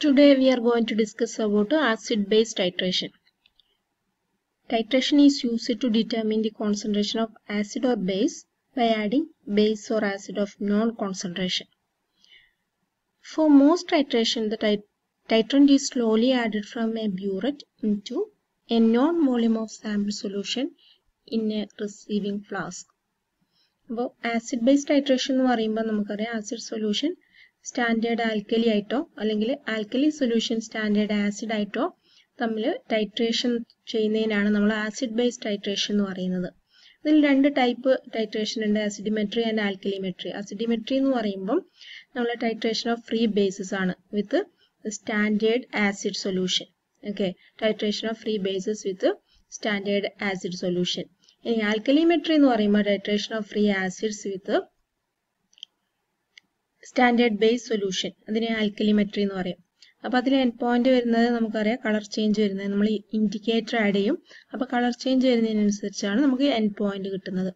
Today we are going to discuss about acid-base titration. Titration is used to determine the concentration of acid or base by adding base or acid of non-concentration. For most titration, the titrant is slowly added from a burette into a non-volume of sample solution in a receiving flask. അപ്പോൾ acid base titration എന്ന് പറയുമ്പോൾ നമുക്കറിയാം acid solution standard alkali ആയിട്ടോ അല്ലെങ്കിൽ alkali solution standard acid ആയിട്ടോ തമ്മിൽ titration ചെയ്യുന്നതിനാണ് നമ്മൾ ആസിഡ് ബേസ് ടൈട്രേഷൻ എന്ന് പറയുന്നത് ഇതിൽ രണ്ട് ടൈപ്പ് ടൈട്രേഷൻ ഉണ്ട് ആസിഡിമെട്രി ആൻഡ് ആൽക്കലിമെട്രി ആസിഡിമെട്രി എന്ന് പറയുമ്പം നമ്മൾ ടൈട്രേഷൻ ഓഫ് ഫ്രീ ബേസസ് ആണ് with standard acid solution okay titration of free bases with standard acid solution ഇനി ആൽക്കലിമെട്രി എന്ന് പറയുമ്പോൾ titration of free acids with standard base solution അതിനെ ആൽക്കലിമെട്രി എന്ന് പറയും അപ്പോൾ അതിൽ എൻ പോയിന്റ് വരുന്നത് നമുക്കറിയാം കളർ ചേഞ്ച് വരുന്നത് നമ്മൾ ഇൻഡിക്കേറ്റർ ആഡ് ചെയ്യും അപ്പോൾ കളർ ചേഞ്ച് വരുന്നതിനനുസരിച്ചാണ് നമുക്ക് എൻ പോയിന്റ് കിട്ടുന്നത്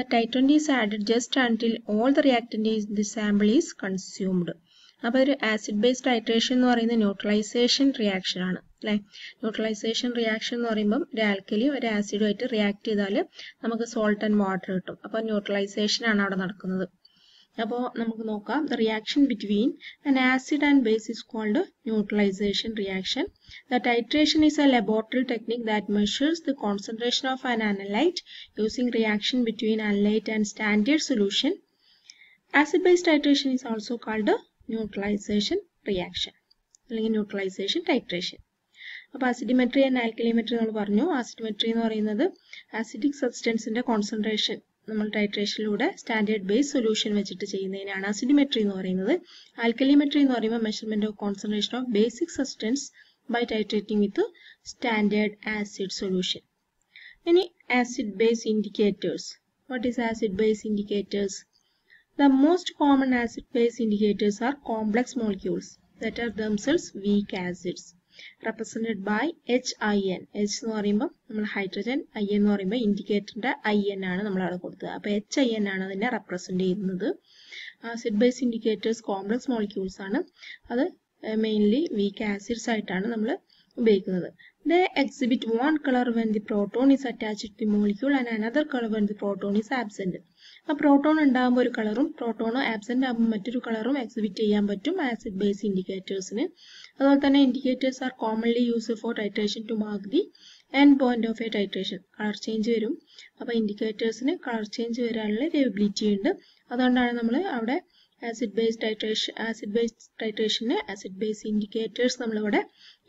the titrant is added just until all the reactant the sample is consumed അപ്പോൾ ഒരു ആസിഡ് ബേസ്ഡ് ഹൈഡ്രേഷൻ എന്ന് പറയുന്നത് ന്യൂട്രലൈസേഷൻ റിയാക്ഷൻ ആണ് അല്ലെ ന്യൂട്രലൈസേഷൻ റിയാക്ഷൻ എന്ന് പറയുമ്പോൾ ഒരു ആൽക്കലിയും ഒരു ആസിഡുമായിട്ട് റിയാക്ട് ചെയ്താൽ നമുക്ക് സോൾട്ട് ആൻഡ് വാട്ടർ കിട്ടും അപ്പോൾ ന്യൂട്രലൈസേഷൻ ആണ് അവിടെ നടക്കുന്നത് അപ്പോൾ നമുക്ക് നോക്കാം the reaction between an acid and base is called neutralization reaction the titration is a laboratory technique that measures the concentration of an analyte using reaction between analyte and standard solution acid base titration is also called neutralization reaction അല്ലെങ്കിൽ neutralization titration അപ്പോൾ acidimetry and alkalimetry നമ്മൾ പറഞ്ഞു ആസിഡിമെട്രി എന്ന് പറയുന്നത് acidic സബ്സ്റ്റൻസിന്റെ concentration നമ്മൾ ടൈട്രേഷനിലൂടെ standard base solution വെച്ചിട്ട് ചെയ്യുന്നതിനാണ് അസിഡിമെട്രി എന്ന് പറയുന്നത് ആൽക്കലിമെട്രി എന്ന് പറയുമ്പോൾ measurement of concentration of basic substance by titrating with standard acid solution ഇനി acid base indicators what is acid base indicators the most common acid base indicators are complex molecules that are themselves weak acids represented by HIN. H എന്ന് പറയുമ്പോൾ നമ്മൾ hydrogen I എന്ന് പറയുമ്പോൾ ഇൻഡിക്കേറ്ററിന്റെ I N ആണ് നമ്മൾ അവിടെ കൊടുത്തത് അപ്പോൾ എച്ച് ഐ എൻ ആണ് അതിനെ റെപ്രസെൻറ്റ് ചെയ്യുന്നത് acid base indicators complex molecules ആണ് അത് മെയിൻലി വീക്ക് ആസിഡ്സ് ആയിട്ടാണ് നമ്മൾ ഉപയോഗിക്കുന്നത് They exhibit one colour when the proton is attached to the molecule and another color when the proton is absent. ആ proton ഉണ്ടാകുമ്പോൾ ഒരു കളറും പ്രോട്ടോണോ ആബ്സെന്റ് ആകുമ്പോൾ മറ്റൊരു കളറും എക്സിബിറ്റ് ചെയ്യാൻ പറ്റും ആസിഡ് ബേസ് ഇൻഡിക്കേറ്റേഴ്സിന് അതുപോലെ തന്നെ indicators are commonly use for titration to mark the end point of a titration colour change വരും അപ്പോൾ ഇൻഡിക്കേറ്റേഴ്സിന് കളർ ചേഞ്ച് വരാനുള്ള എബിലിറ്റി ഉണ്ട് അതുകൊണ്ടാണ് നമ്മൾ അവിടെ acid base titration acid base ടൈട്രേഷന് ആസിഡ് ബേസ് ഇൻഡിക്കേറ്റേഴ്സ് നമ്മളിവിടെ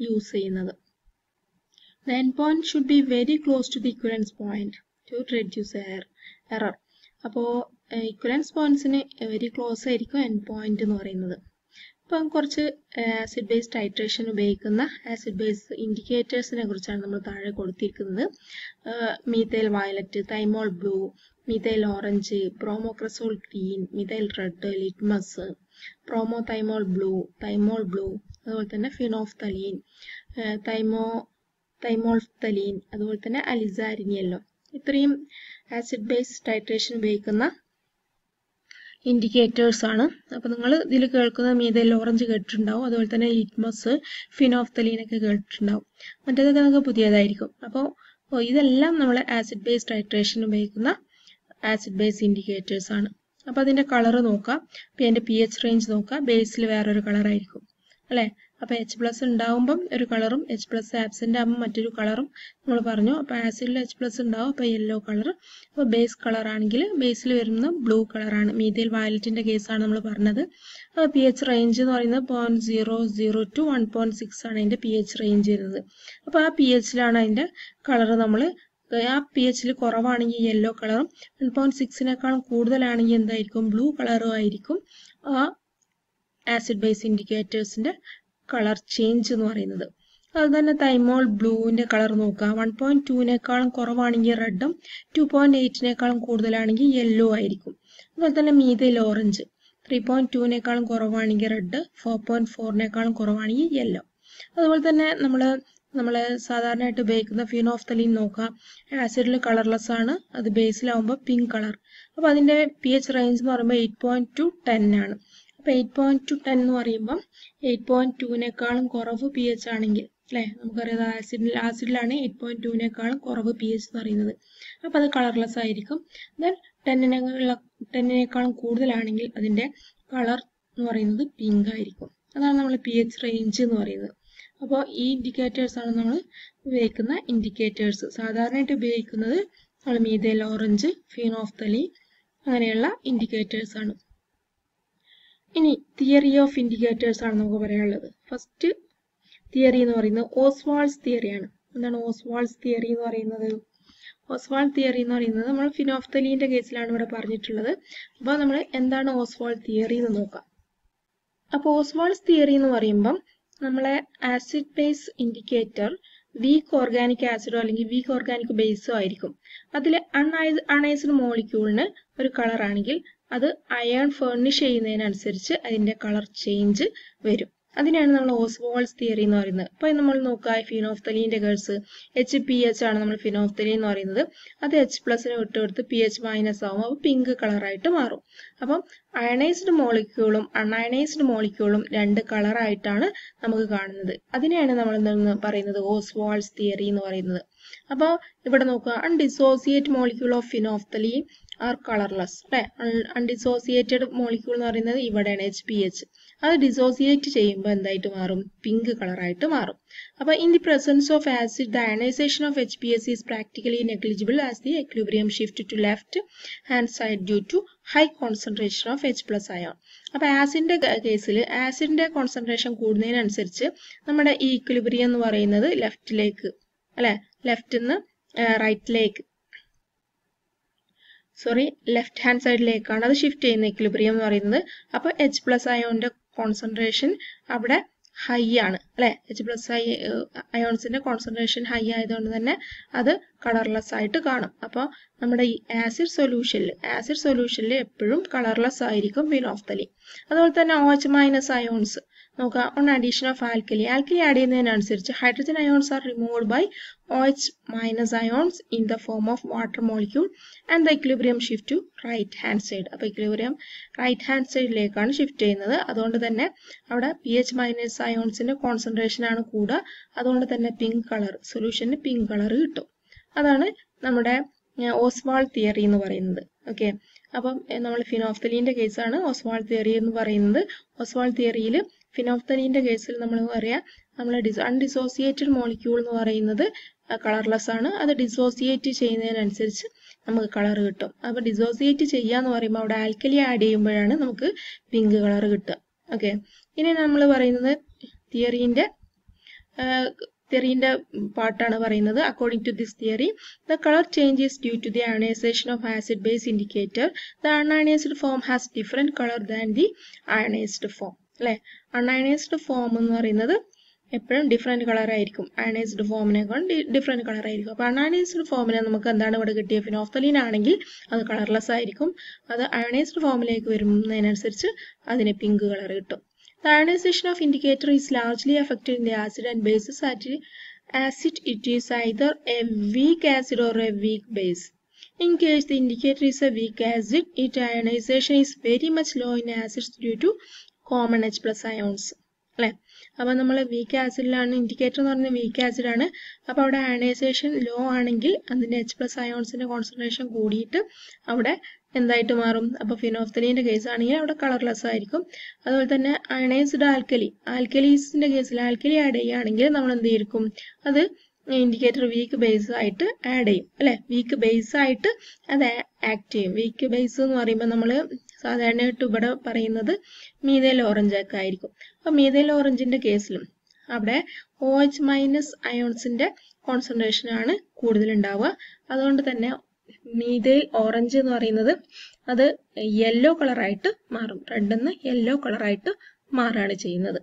യൂസ് ചെയ്യുന്നത് the end point should be very close to the equivalence point to reduce air error അപ്പോൾ ഇക്വലൻസ് പോയിന്റ്സിന് വെരി ക്ലോസ് ആയിരിക്കും എൻ പോയിന്റ് എന്ന് പറയുന്നത് അപ്പം കുറച്ച് ആസിഡ് ബേസ് ടൈട്രേഷൻ ഉപയോഗിക്കുന്ന ആസിഡ് ബേസ് ഇൻഡിക്കേറ്റേഴ്സിനെ കുറിച്ചാണ് നമ്മൾ താഴെ കൊടുത്തിരിക്കുന്നത് methyl violet thymol blue methyl orange bromocresol green methyl red litmus bromo thymol blue thymol blue അതുപോലെ തന്നെ ഫിനോഫ് തലീൻ തൈമോ തലീൻ അതുപോലെ തന്നെ അലിസാരിനിയല്ലോ ഇത്രയും ആസിഡ് ബേസ് ടൈട്രേഷൻ ഉപയോഗിക്കുന്ന ഇൻഡിക്കേറ്റേഴ്സ് ആണ് അപ്പോൾ നിങ്ങൾ ഇതിൽ കേൾക്കുന്ന മീതയിൽ ഓറഞ്ച് കേട്ടിട്ടുണ്ടാവും അതുപോലെ തന്നെ ലിറ്റ്മസ് ഒക്കെ കേട്ടിട്ടുണ്ടാവും മറ്റേതൊക്കെ നമുക്ക് പുതിയതായിരിക്കും അപ്പോൾ ഇതെല്ലാം നമ്മൾ ആസിഡ് ബേസ് ടൈട്രേഷൻ ഉപയോഗിക്കുന്ന ആസിഡ് ബേസ് ഇൻഡിക്കേറ്റേഴ്സ് ആണ് അപ്പോൾ അതിൻ്റെ കളർ നോക്കാം പിന്നെ അതിൻ്റെ പി എച്ച് റേഞ്ച് നോക്കാം ബേസിൽ വേറൊരു കളറായിരിക്കും അല്ലേ അപ്പോൾ എച്ച് പ്ലസ് ഉണ്ടാവുമ്പം ഒരു കളറും എച്ച് പ്ലസ് ആബ്സെന്റ് ആകുമ്പോൾ മറ്റൊരു കളറും നമ്മൾ പറഞ്ഞു അപ്പോൾ ആസിഡിൽ എച്ച് പ്ലസ് ഉണ്ടാവും അപ്പൊ യെല്ലോ കളർ അപ്പോൾ ബേസ് കളറാണെങ്കിൽ ബേസിൽ വരുന്നത് ബ്ലൂ കളറാണ് മീതിയിൽ കേസ് കേസാണ് നമ്മൾ പറഞ്ഞത് അപ്പോൾ പി എച്ച് റേഞ്ച് എന്ന് പറയുന്നത് point zero zero two one point six ആണ് അതിന്റെ പി എച്ച് റേഞ്ച് വരുന്നത് അപ്പോൾ ആ പി എച്ചിലാണ് അതിന്റെ കളർ നമ്മൾ ആ പി എച്ചിൽ കുറവാണെങ്കിൽ യെല്ലോ കളറും വൺ പോയിന്റ് സിക്സിനേക്കാളും കൂടുതലാണെങ്കിൽ എന്തായിരിക്കും ബ്ലൂ കളറും ആയിരിക്കും ആ ആസിഡ് ബേസ് ഇൻഡിക്കേറ്റേഴ്സിന്റെ കളർ ചേഞ്ച് എന്ന് പറയുന്നത് അത് തന്നെ തൈമോൾ ബ്ലൂവിന്റെ കളർ നോക്കുക വൺ പോയിന്റ് ടുവിനേക്കാളും കുറവാണെങ്കിൽ റെഡും ടു പോയിന്റ് എയ്റ്റിനേക്കാളും കൂടുതലാണെങ്കിൽ യെല്ലോ ആയിരിക്കും അതുപോലെ തന്നെ മീതയിൽ ഓറഞ്ച് ത്രീ പോയിന്റ് ടുവിനേക്കാളും കുറവാണെങ്കിൽ റെഡ് ഫോർ പോയിന്റ് ഫോറിനേക്കാളും കുറവാണെങ്കിൽ യെല്ലോ അതുപോലെ തന്നെ നമ്മൾ നമ്മൾ സാധാരണയായിട്ട് ഉപയോഗിക്കുന്ന ഫിനോഫ്തലിൻ നോക്കാം ആസിഡിൽ കളർലെസ് ആണ് അത് ബേസിലാവുമ്പോൾ പിങ്ക് കളർ അപ്പോൾ അതിൻ്റെ പി എച്ച് റേഞ്ച് എന്ന് പറയുമ്പോൾ എയ്റ്റ് പോയിന്റ് ടു ടെൻ ആണ് അപ്പോൾ എയ്റ്റ് പോയിന്റ് ടു ടെൻ എന്ന് പറയുമ്പം എയ്റ്റ് പോയിന്റ് ടുവിനേക്കാളും കുറവ് പി എച്ച് ആണെങ്കിൽ അല്ലെ നമുക്കറിയാം ആസിഡിൽ ആസിഡിലാണ് എയ്റ്റ് പോയിന്റ് ടുവിനേക്കാളും കുറവ് പി എച്ച് എന്ന് പറയുന്നത് അപ്പോൾ അത് കളർലെസ് ആയിരിക്കും ദെൻ ടെന്നിനുള്ള ടെന്നിനേക്കാളും കൂടുതലാണെങ്കിൽ അതിന്റെ കളർ എന്ന് പറയുന്നത് പിങ്ക് ആയിരിക്കും അതാണ് നമ്മൾ പി എച്ച് റേഞ്ച് എന്ന് പറയുന്നത് അപ്പോൾ ഈ ഇൻഡിക്കേറ്റേഴ്സ് ആണ് നമ്മൾ ഉപയോഗിക്കുന്ന ഇൻഡിക്കേറ്റേഴ്സ് സാധാരണയായിട്ട് ഉപയോഗിക്കുന്നത് നമ്മൾ മീതേൽ ഓറഞ്ച് ഫീനോഫ്തലി അങ്ങനെയുള്ള ഇൻഡിക്കേറ്റേഴ്സ് ആണ് ഇനി തിയറി ഓഫ് ഇൻഡിക്കേറ്റേഴ്സ് ആണ് നമുക്ക് പറയാനുള്ളത് ഫസ്റ്റ് തിയറി എന്ന് പറയുന്നത് ഓസ്വാൾസ് തിയറിയാണ് എന്താണ് ഓസ്വാൾസ് തിയറി എന്ന് പറയുന്നത് ഓസ്വാൾ തിയറി എന്ന് പറയുന്നത് നമ്മൾ ഫിനോഫ്തലീൻ്റെ കേസിലാണ് ഇവിടെ പറഞ്ഞിട്ടുള്ളത് അപ്പോൾ നമ്മൾ എന്താണ് ഓസ്വാൾ തിയറി എന്ന് നോക്കാം അപ്പോൾ ഓസ്വാൾസ് തിയറി എന്ന് പറയുമ്പം നമ്മളെ acid base indicator weak organic ആസിഡോ അല്ലെങ്കിൽ വീക്ക് ഓർഗാനിക് ബേസോ ആയിരിക്കും അതിൽ അണൈസ് അണൈസ്ഡ് മോളിക്യൂളിന് ഒരു കളറാണെങ്കിൽ അത് അയേൺ ഫേർണിഷ് ചെയ്യുന്നതിനനുസരിച്ച് അതിന്റെ കളർ ചേഞ്ച് വരും അതിനാണ് നമ്മൾ ഓസ്വോൾസ് തിയറി എന്ന് പറയുന്നത് അപ്പോൾ നമ്മൾ നോക്കുക ഫിനോഫ്തലീൻ്റെ കേഴ്സ് എച്ച് പി എച്ച് ആണ് നമ്മൾ ഫിനോഫ്തലി എന്ന് പറയുന്നത് അത് എച്ച് പ്ലസിന് വിട്ടുകൊടുത്ത് പി എച്ച് മൈനസ് ആവും അപ്പൊ പിങ്ക് കളറായിട്ട് മാറും അപ്പം അയണൈസ്ഡ് മോളിക്യൂളും അൺഅയണൈസ്ഡ് മോളിക്യൂളും രണ്ട് കളറായിട്ടാണ് നമുക്ക് കാണുന്നത് അതിനെയാണ് നമ്മൾ എന്തെന്ന് പറയുന്നത് ഓസ്വാൾസ് തിയറി എന്ന് പറയുന്നത് അപ്പോൾ ഇവിടെ നോക്കുക undissociate molecule of phenolphthalein are colourless അല്ലെ അൺഡിസോസിയേറ്റഡ് മോളിക്യൂൾ എന്ന് പറയുന്നത് ഇവിടെയാണ് എച്ച് പി എച്ച് അത് ഡിസോസിയേറ്റ് ചെയ്യുമ്പോൾ എന്തായിട്ട് മാറും പിങ്ക് കളറായിട്ട് മാറും അപ്പോൾ in the presence of acid the of H P S is practically negligible as the equilibrium shift to left hand side due to high concentration of H plus ion അപ്പോൾ ആസിഡിൻ്റെ കേസിൽ ആസിഡിൻ്റെ കോൺസെൻട്രേഷൻ കൂടുന്നതിനനുസരിച്ച് നമ്മുടെ ഈ ഇക്വിലിബ്രിയം എന്ന് പറയുന്നത് ലെഫ്റ്റിലേക്ക് അല്ലെ ലെഫ്റ്റിൽ നിന്ന് റൈറ്റിലേക്ക് സോറി ലെഫ്റ്റ് ഹാൻഡ് സൈഡിലേക്കാണ് അത് ഷിഫ്റ്റ് ചെയ്യുന്ന ഇക്വിലിബ്രിയം എന്ന് പറയുന്നത് അപ്പോൾ എച്ച് പ്ലസ് അയോണിൻ്റെ കോൺസെൻട്രേഷൻ അവിടെ ഹൈ ആണ് അല്ലെ എച്ച് പ്ലസ് ഐ അയോൺസിന്റെ കോൺസെൻട്രേഷൻ ഹൈ ആയതുകൊണ്ട് തന്നെ അത് കളർലെസ് ആയിട്ട് കാണും അപ്പോൾ നമ്മുടെ ഈ ആസിഡ് സൊല്യൂഷനിൽ ആസിഡ് സൊല്യൂഷനിൽ എപ്പോഴും കളർലെസ് ആയിരിക്കും ഫിനോഫ്തലി അതുപോലെ തന്നെ ഓ എച്ച് മൈനസ് അയോൺസ് നോക്കുക on addition of alkali alkali add ചെയ്യുന്നതിനനുസരിച്ച് hydrogen ions are removed by OH minus ions in the form of water molecule and the equilibrium shift to right hand side അപ്പോൾ equilibrium right hand സൈഡിലേക്കാണ് shift ചെയ്യുന്നത് അതുകൊണ്ട് തന്നെ അവിടെ P H minus അയോൺസിൻ്റെ കോൺസെൻട്രേഷനാണ് കൂടുക അതുകൊണ്ട് തന്നെ പിങ്ക് കളർ സൊല്യൂഷന് പിങ്ക് കളർ കിട്ടും അതാണ് നമ്മുടെ ഓസ്വാൾ തിയറി എന്ന് പറയുന്നത് ഓക്കെ അപ്പം നമ്മൾ ഫിനോഫ്തലീൻ്റെ കേസാണ് ഓസ്വാൾ തിയറി എന്ന് പറയുന്നത് ഓസ്വാൾ തിയറിയിൽ ഫിനോഫ്തലീൻ്റെ കേസിൽ നമ്മൾ പറയാം നമ്മൾ ഡിസ് അൺഡിസോസിയേറ്റഡ് മോളിക്യൂൾ എന്ന് പറയുന്നത് കളർലെസ് ആണ് അത് ഡിസോസിയേറ്റ് ചെയ്യുന്നതിനനുസരിച്ച് നമുക്ക് കളർ കിട്ടും അപ്പോൾ ഡിസോസിയേറ്റ് ചെയ്യാന്ന് എന്ന് പറയുമ്പോൾ അവിടെ ആൽക്കലി ആഡ് ചെയ്യുമ്പോഴാണ് നമുക്ക് പിങ്ക് കളർ കിട്ടുക ഓക്കെ ഇനി നമ്മൾ പറയുന്നത് തിയറിൻ്റെ തിയറിൻ്റെ പാർട്ടാണ് പറയുന്നത് according to this theory the colour changes due to the ionization of acid base indicator the unionized form has different colour than the ionized form അല്ലേ അൺഅയണൈസ്ഡ് ഫോം എന്ന് പറയുന്നത് എപ്പോഴും ഡിഫറെൻറ്റ് കളറായിരിക്കും അയണൈസ്ഡ് ഫോമിനേക്കാളും ഡിഫറെൻറ്റ് കളറായിരിക്കും അപ്പോൾ അണയണൈസ്ഡ് ഫോമിനെ നമുക്ക് എന്താണ് ഇവിടെ കിട്ടിയ ഫിനോഫ്തലിൻ ആണെങ്കിൽ അത് കളർലെസ് ആയിരിക്കും അത് അയണൈസ്ഡ് ഫോമിലേക്ക് വരുന്നതിനനുസരിച്ച് അതിന് പിങ്ക് കളർ കിട്ടും the ionization of indicator is largely affected in the acid and bases at acid it is either a weak acid or a weak base in case the indicator is a weak acid it ionization is very much low in acids due to common H plus ions അല്ലേ അപ്പോൾ നമ്മൾ week ആസിഡിലാണ് indicator എന്ന് പറഞ്ഞാൽ weak acid ആണ് അപ്പോൾ അവിടെ ionisation law ആണെങ്കിൽ അതിന്റെ എച്ച് പ്ലസ് അയോൺസിന്റെ കോൺസെൻട്രേഷൻ കൂടിയിട്ട് അവിടെ എന്തായിട്ട് മാറും അപ്പോൾ ഫിനോഫ്തലീൻ്റെ കേസ് ആണെങ്കിൽ അവിടെ കളർലെസ് ആയിരിക്കും അതുപോലെ തന്നെ അയണൈസ്ഡ് ആൽക്കലി ആൽക്കലീസിന്റെ കേസിൽ ആൽക്കലി ആഡ് ചെയ്യുകയാണെങ്കിൽ നമ്മൾ എന്ത് ചെയ്യും അത് ഇൻഡിക്കേറ്റർ വീക്ക് ബേസ് ആയിട്ട് ആഡ് ചെയ്യും അല്ലെ വീക്ക് ബേസ് ആയിട്ട് അത് ആക്ട് ചെയ്യും വീക്ക് ബേസ് എന്ന് പറയുമ്പോൾ നമ്മൾ സാധാരണയായിട്ട് ഇവിടെ പറയുന്നത് മീതേൽ ഓറഞ്ച് ഒക്കെ ആയിരിക്കും അപ്പൊ മീതേൽ ഓറഞ്ചിന്റെ കേസിലും അവിടെ ഒ എച്ച് മൈനസ് അയോൺസിന്റെ കോൺസെൻട്രേഷൻ ആണ് കൂടുതൽ ഉണ്ടാവുക അതുകൊണ്ട് തന്നെ മീതേൽ ഓറഞ്ച് എന്ന് പറയുന്നത് അത് യെല്ലോ കളറായിട്ട് മാറും റെഡ് എന്ന് യെല്ലോ കളറായിട്ട് മാറുകയാണ് ചെയ്യുന്നത്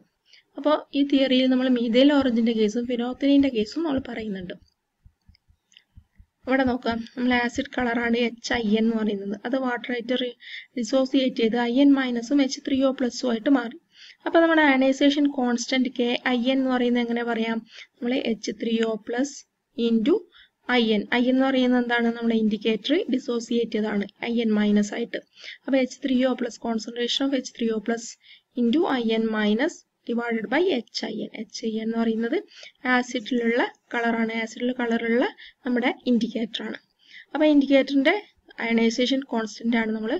അപ്പോൾ ഈ തിയറിയിൽ നമ്മൾ മീതേൽ ഓറഞ്ചിന്റെ കേസും ഫിനോത്തിനിന്റെ കേസും നമ്മൾ പറയുന്നുണ്ട് ഇവിടെ നോക്കാം നമ്മൾ ആസിഡ് കളറാണ് എച്ച് ഐ എൻ എന്ന് പറയുന്നത് അത് വാട്ടറായിട്ട് ഡിസോസിയേറ്റ് ചെയ്ത് ഐ എൻ മൈനസും എച്ച് ത്രീ ഒ പ്ലസും ആയിട്ട് മാറി അപ്പോൾ നമ്മുടെ ionisation constant K I N എന്ന് പറയുന്നത് എങ്ങനെ പറയാം നമ്മൾ H three O plus into I N I എന്ന് പറയുന്നത് എന്താണ് നമ്മുടെ ഇൻഡിക്കേറ്റർ ഡിസോസിയേറ്റ് ചെയ്താണ് ഐ എൻ മൈനസ് ആയിട്ട് അപ്പോൾ H three O plus concentration of H three O plus into I N minus divided by H I N H I N എന്ന് പറയുന്നത് ആസിഡിലുള്ള കളറാണ് ആസിഡിലുള്ള കളറുള്ള നമ്മുടെ ഇൻഡിക്കേറ്റർ ആണ് അപ്പൊ ഇൻഡിക്കേറ്ററിന്റെ അയണൈസേഷൻ കോൺസ്റ്റന്റ് ആണ് നമ്മൾ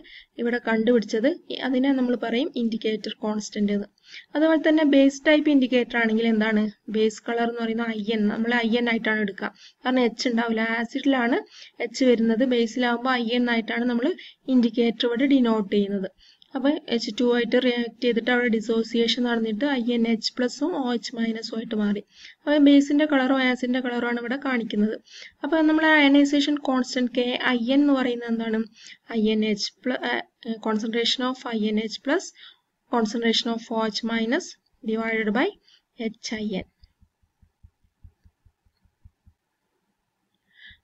ഇവിടെ കണ്ടുപിടിച്ചത് അതിനെ നമ്മൾ പറയും ഇൻഡിക്കേറ്റർ കോൺസ്റ്റന്റ് എന്ന് അതുപോലെ തന്നെ ബേസ് ടൈപ്പ് ഇൻഡിക്കേറ്റർ ആണെങ്കിൽ എന്താണ് ബേസ് കളർ എന്ന് പറയുന്നത് ഐ എൻ നമ്മൾ ഐ എൻ ആയിട്ടാണ് എടുക്കുക കാരണം എച്ച് ഉണ്ടാവില്ല ആസിഡിലാണ് എച്ച് വരുന്നത് ബേസിലാവുമ്പോൾ ഐ എൻ ആയിട്ടാണ് നമ്മൾ ഇൻഡിക്കേറ്റർ ഇവിടെ ഡിനോട്ട് ചെയ്യുന്നത് അപ്പോൾ എച്ച് ടു ആയിട്ട് റിയാക്ട് ചെയ്തിട്ട് അവിടെ ഡിസോസിയേഷൻ നടന്നിട്ട് ഐ എൻ എച്ച് പ്ലസും ഒ എച്ച് മൈനസും ആയിട്ട് മാറി അപ്പോൾ ബേസിന്റെ കളറോ ആസിഡിന്റെ കളറോ ആണ് ഇവിടെ കാണിക്കുന്നത് അപ്പോൾ നമ്മൾ ionisation constant K I N എന്ന് പറയുന്നത് എന്താണ് I N H plus concentration of I N H plus concentration of OH minus divided by HIN.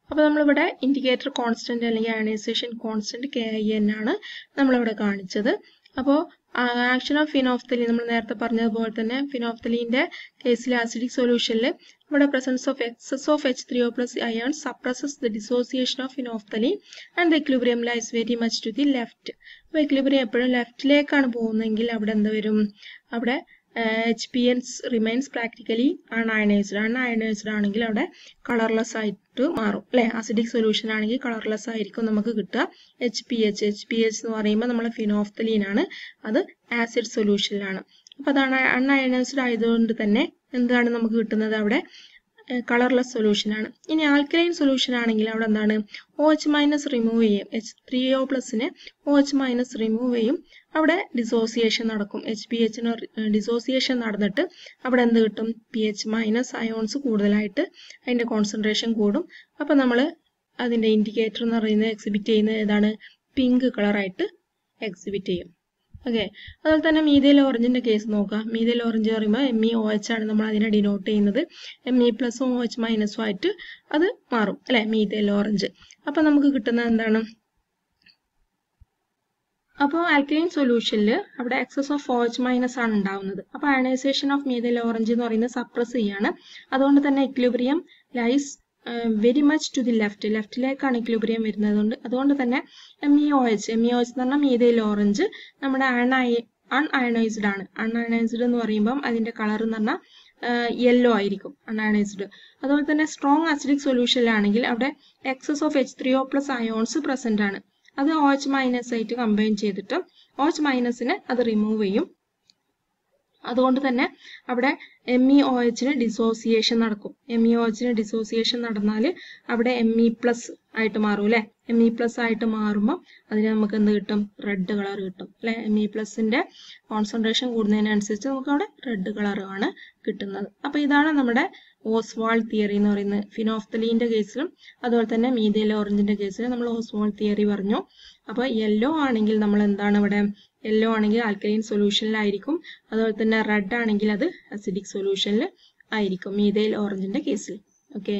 അപ്പോൾ നമ്മളിവിടെ ഇൻഡിക്കേറ്റർ കോൺസ്റ്റന്റ് അല്ലെങ്കിൽ ionisation constant K I N ആണ് നമ്മളിവിടെ കാണിച്ചത് അപ്പോൾ ആക്ഷൻ ഓഫ് ഫിനോഫ്തലി നമ്മൾ നേരത്തെ പറഞ്ഞതുപോലെ തന്നെ ഫിനോഫ്തലിൻ്റെ കേസിലെ ആസിഡിക് സൊല്യൂഷനിൽ നമ്മുടെ presence of excess of H three O plus ion suppresses the dissociation of phenolphthalein and the equilibrium lies very much to the left അപ്പോൾ എക്ലിബ്രിയം എപ്പോഴും ലെഫ്റ്റിലേക്കാണ് പോകുന്നതെങ്കിൽ അവിടെ എന്ത് വരും അവിടെ HPN remains practically unionized unionized ആണെങ്കിൽ അവിടെ കളർലെസ് ആയിട്ട് മാറും അല്ലെ അസിഡിക് സൊല്യൂഷൻ ആണെങ്കിൽ കളർലെസ് ആയിരിക്കും നമുക്ക് കിട്ടുക H P H H P H എന്ന് പറയുമ്പോൾ നമ്മൾ ഫിനോഫ്തലീൻ ആണ് അത് ആസിഡ് സൊല്യൂഷനിലാണ് അപ്പൊ അതാണ് അൺഅയണൈസ്ഡ് ആയതുകൊണ്ട് തന്നെ എന്താണ് നമുക്ക് കിട്ടുന്നത് അവിടെ കളർലെസ് സൊല്യൂഷനാണ് ഇനി ആൽക്കലൈൻ സൊല്യൂഷൻ ആണെങ്കിൽ അവിടെ എന്താണ് ഒ എച്ച് മൈനസ് റിമൂവ് ചെയ്യും എച്ച് ത്രീ ഒ പ്ലസിന് ഒ എച്ച് മൈനസ് റിമൂവ് ചെയ്യും അവിടെ ഡിസോസിയേഷൻ നടക്കും എച്ച് പി എച്ചിന് ഡിസോസിയേഷൻ നടന്നിട്ട് അവിടെ എന്ത് കിട്ടും പി എച്ച് മൈനസ് അയോൺസ് കൂടുതലായിട്ട് അതിന്റെ കോൺസെൻട്രേഷൻ കൂടും അപ്പൊ നമ്മൾ അതിന്റെ ഇൻഡിക്കേറ്റർ എന്ന് പറയുന്നത് എക്സിബിറ്റ് ചെയ്യുന്നത് ഏതാണ് പിങ്ക് കളറായിട്ട് എക്സിബിറ്റ് ചെയ്യും ഓക്കെ അതുപോലെ തന്നെ മീതയിൽ ഓറഞ്ചിന്റെ കേസ് നോക്കുക മീതയിൽ ഓറഞ്ച് പറയുമ്പോൾ M E e O H ആണ് നമ്മൾ അതിനെ ഡിനോട്ട് ചെയ്യുന്നത് എം ഇ പ്ലസും ഒ എച്ച് മൈനസും ആയിട്ട് അത് മാറും അല്ലേ മീതയിൽ ഓറഞ്ച് അപ്പൊ നമുക്ക് കിട്ടുന്നത് എന്താണ് അപ്പോൾ ആൽക്കലൈൻ സൊല്യൂഷനിൽ അവിടെ excess of O H minus ആണ് ഉണ്ടാവുന്നത് അപ്പോൾ അയണൈസേഷൻ ഓഫ് മീതയിൽ ഓറഞ്ച് എന്ന് പറയുന്നത് സപ്രസ് ചെയ്യാണ് അതുകൊണ്ട് തന്നെ equilibrium lies very much to the left left equilibrium വരുന്നതുകൊണ്ട് അതുകൊണ്ട് തന്നെ M E O H M E O H എന്ന് പറഞ്ഞാൽ മീതയിൽ ഓറഞ്ച് നമ്മുടെ അണായി അൺഅയണൈസ്ഡ് ആണ് അൺഅയണൈസ്ഡ് എന്ന് പറയുമ്പം അതിന്റെ കളർ എന്ന് പറഞ്ഞാൽ യെല്ലോ ആയിരിക്കും അൺഅയണൈസ്ഡ് അതുപോലെ തന്നെ സ്ട്രോങ് അസിഡിക് സൊല്യൂഷനിലാണെങ്കിൽ അവിടെ excess of H three O plus ions present ആണ് അത് ഓ എച്ച് മൈനസ് ആയിട്ട് കമ്പൈൻ ചെയ്തിട്ട് ഓ എച്ച് മൈനസിന് അത് റിമൂവ് ചെയ്യും അതുകൊണ്ട് തന്നെ അവിടെ എം ഇ ഒ എച്ചിന് ഡിസോസിയേഷൻ നടക്കും എം ഇ ഒ എച്ചിന് ഡിസോസിയേഷൻ നടന്നാൽ അവിടെ എം ഇ പ്ലസ് ആയിട്ട് മാറും അല്ലെ എം ഇ പ്ലസ് ആയിട്ട് മാറുമ്പോൾ അതിന് നമുക്ക് എന്ത് കിട്ടും റെഡ് കളർ കിട്ടും അല്ലെ എം ഇ പ്ലസിന്റെ കോൺസെൻട്രേഷൻ കൂടുന്നതിനനുസരിച്ച് നമുക്ക് അവിടെ റെഡ് കളറാണ് കിട്ടുന്നത് അപ്പൊ ഇതാണ് നമ്മുടെ ഓസ്വാൾ തിയറി എന്ന് പറയുന്നത് ഫിനോഫ്തലീൻ്റെ കേസിലും അതുപോലെ തന്നെ മീതയിലെ ഓറഞ്ചിൻ്റെ കേസിലും നമ്മൾ ഓസ്വാൾ തിയറി പറഞ്ഞു അപ്പോൾ യെല്ലോ ആണെങ്കിൽ നമ്മൾ എന്താണ് ഇവിടെ യെല്ലോ ആണെങ്കിൽ ആൽക്കലൈൻ സൊല്യൂഷനിലായിരിക്കും അതുപോലെ തന്നെ റെഡ് ആണെങ്കിൽ അത് അസിഡിക് സൊല്യൂഷനിൽ ആയിരിക്കും മീതയിൽ ഓറഞ്ചിന്റെ കേസിൽ ഓക്കെ